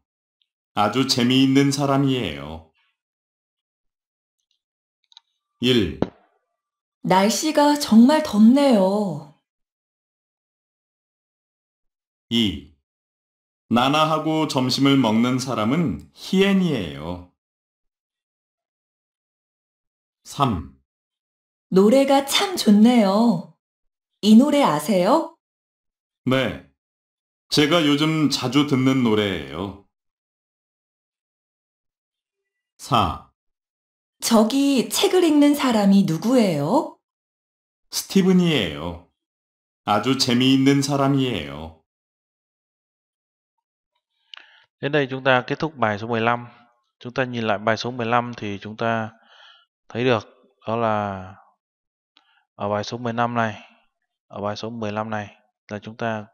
S4: 아주 재미있는 사람이에요. 1.
S2: 날씨가 정말 덥네요. 2.
S4: 나나하고 점심을 먹는 사람은 희엔이에요 3.
S2: 노래가 참 좋네요. 이 노래 아세요? 네. 제가 요즘 자주 듣는 노래예요. 4. 저기 책을 읽는 사람이 누구예요?
S1: 스티븐이에요. 아주 재미있는 사람이에요. Đến đây chúng ta kết thúc bài số 15. Chúng ta nhìn lại bài số 15 thì chúng ta thấy được đó là ở bài số 15 này, ở bài số 15 này là chúng ta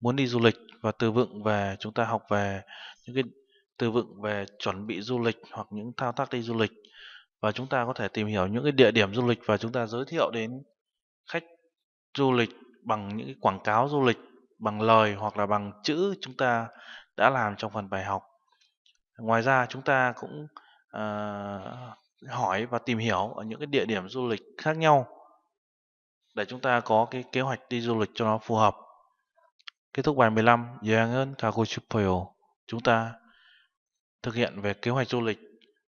S1: muốn đi du lịch và từ vựng về chúng ta học về những cái từ vựng về chuẩn bị du lịch hoặc những thao tác đi du lịch và chúng ta có thể tìm hiểu những cái địa điểm du lịch và chúng ta giới thiệu đến khách du lịch bằng những cái quảng cáo du lịch bằng lời hoặc là bằng chữ chúng ta đã làm trong phần bài học ngoài ra chúng ta cũng uh, hỏi và tìm hiểu ở những cái địa điểm du lịch khác nhau để chúng ta có cái kế hoạch đi du lịch cho nó phù hợp kết thúc bài 15 예약은 가고 싶어요 chúng ta thực hiện về kế hoạch du lịch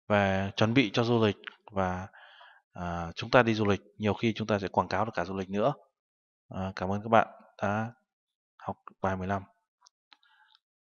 S1: về chuẩn bị cho du lịch và à, chúng ta đi du lịch nhiều khi chúng ta sẽ quảng cáo được cả du lịch nữa à, cảm ơn các bạn đã học bài 15